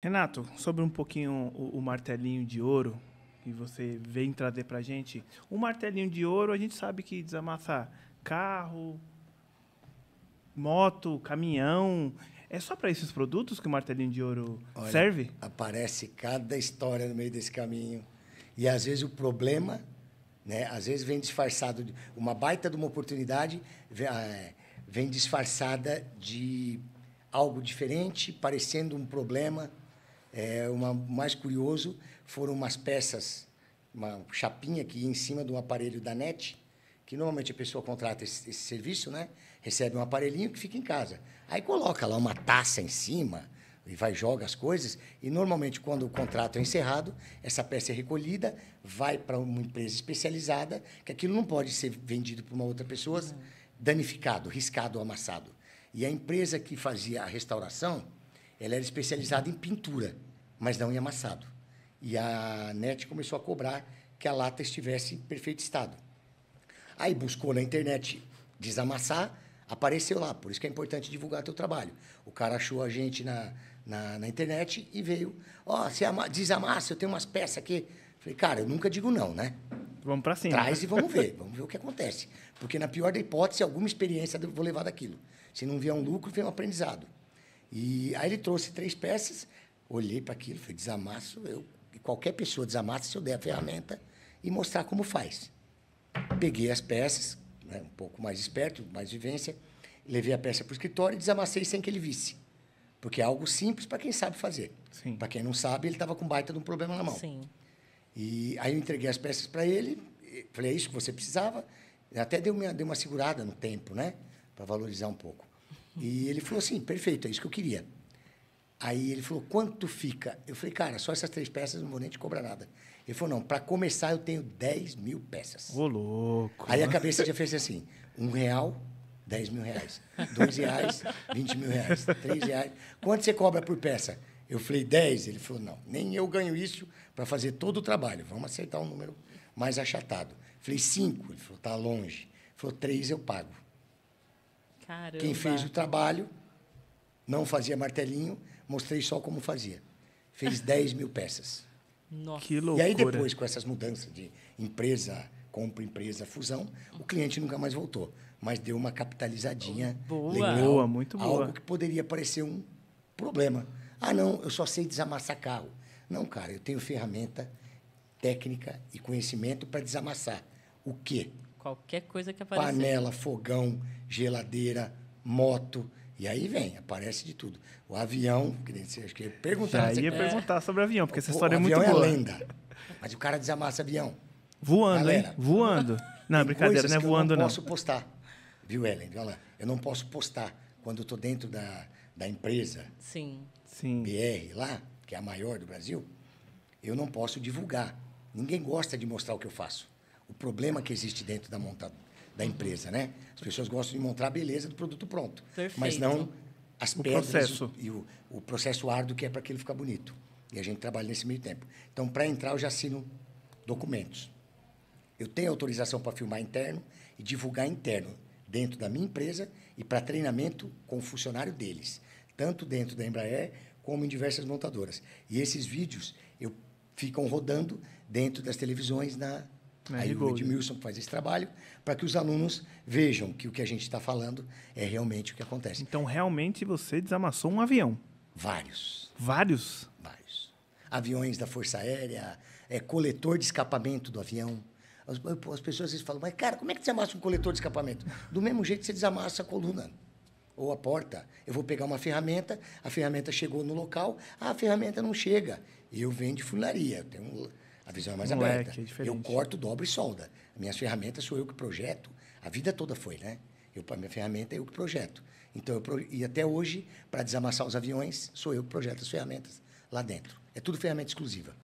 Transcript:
Renato, sobre um pouquinho o, o, martelinho de ouro que você vem trazer para gente. O martelinho de ouro, a gente sabe que desamassa carro, moto, caminhão. É só para esses produtos que o martelinho de ouro Olha, serve? Aparece cada história no meio desse caminho. E às vezes o problema, né? Às vezes vem disfarçado de uma baita de uma oportunidade, ah, é, vem disfarçada de algo diferente, parecendo um problema. É, uma, mais curioso foram umas peças, uma chapinha que ia em cima de um aparelho da NET, que normalmente a pessoa contrata esse, esse serviço, né? recebe um aparelhinho que fica em casa. Aí coloca lá uma taça em cima, e vai joga as coisas e normalmente quando o contrato é encerrado essa peça é recolhida vai para uma empresa especializada que aquilo não pode ser vendido para uma outra pessoa uhum. danificado riscado ou amassado e a empresa que fazia a restauração ela era especializada em pintura mas não em amassado. E a NET começou a cobrar que a lata estivesse em perfeito estado. Aí buscou na internet desamassar, apareceu lá. Por isso que é importante divulgar teu trabalho. O cara achou a gente na, na, na internet e veio. Ó, oh, você desamassa, eu tenho umas peças aqui. Falei, cara, eu nunca digo não, né? Vamos para cima. Traz e vamos ver, vamos ver o que acontece. Porque na pior da hipótese, alguma experiência eu vou levar daquilo. Se não vier um lucro, vem um aprendizado. E aí ele trouxe três peças, olhei para aquilo, falei, desamasso, eu, qualquer pessoa desamassa se eu der a ferramenta e mostrar como faz. Peguei as peças, né, um pouco mais esperto, mais vivência, levei a peça para o escritório e desamassei sem que ele visse. Porque é algo simples para quem sabe fazer. Para quem não sabe, ele estava com baita de um problema na mão. Sim. E aí eu entreguei as peças para ele, falei, é isso que você precisava. Até deu uma, deu uma segurada no tempo, né? Para valorizar um pouco. E ele falou assim, perfeito, é isso que eu queria. Aí ele falou, quanto fica? Eu falei, cara, só essas três peças não vou nem te cobrar nada. Ele falou, não, para começar eu tenho 10 mil peças. Ô, louco. Aí a cabeça já fez assim, um real, 10 mil reais. Dois reais, 20 mil reais. Três reais. Quanto você cobra por peça? Eu falei, 10. Ele falou, não, nem eu ganho isso para fazer todo o trabalho. Vamos aceitar um número mais achatado. Eu falei, 5. Ele falou, tá longe. Ele falou, 3 eu pago. Caramba. Quem fez o trabalho não fazia martelinho, mostrei só como fazia. Fez 10 mil peças. Nossa. Que loucura. E aí depois, com essas mudanças de empresa, compra, empresa, fusão, o cliente nunca mais voltou. Mas deu uma capitalizadinha boa. legal. Boa, muito boa. Algo que poderia parecer um problema. Ah, não, eu só sei desamassar carro. Não, cara, eu tenho ferramenta, técnica e conhecimento para desamassar. O quê? Qualquer coisa que aparecer. Panela, fogão, geladeira, moto. E aí vem, aparece de tudo. O avião, que nem você, acho que perguntar. Já ia perguntar sobre avião, porque essa história o, é muito boa. O avião é lenda. Mas o cara desamassa avião. Voando, Galera, hein? Voando. Não, brincadeira, não é voando, não. Eu não posso postar. Viu, Ellen? Olha lá. Eu não posso postar quando eu estou dentro da, da empresa. Sim. Sim. BR lá, que é a maior do Brasil. Eu não posso divulgar. Ninguém gosta de mostrar o que eu faço. O problema que existe dentro da montadora da empresa, né? As pessoas gostam de mostrar a beleza do produto pronto, Perfeito. mas não as o pedras processo. e o, o processo árduo que é para que ele ficar bonito. E a gente trabalha nesse meio tempo. Então, para entrar, eu já assino documentos. Eu tenho autorização para filmar interno e divulgar interno dentro da minha empresa e para treinamento com o funcionário deles, tanto dentro da Embraer como em diversas montadoras. E esses vídeos eu ficam rodando dentro das televisões na é, né? Aí Rigoldo. o Edmilson faz esse trabalho para que os alunos vejam que o que a gente está falando é realmente o que acontece. Então, realmente, você desamassou um avião? Vários. Vários? Vários. Aviões da Força Aérea, é, coletor de escapamento do avião. As, as pessoas às vezes falam, mas cara, como é que desamassa um coletor de escapamento? Do mesmo jeito que você desamassa a coluna ou a porta. Eu vou pegar uma ferramenta, a ferramenta chegou no local, a ferramenta não chega. Eu venho de funilaria, tenho um a visão é mais aberta. é eu corto, dobro e solda. Minhas ferramentas sou eu que projeto. A vida toda foi, né? Eu, minha ferramenta é eu que projeto. Então, eu pro... e até hoje, para desamassar os aviões, sou eu que projeto as ferramentas lá dentro. É tudo ferramenta exclusiva.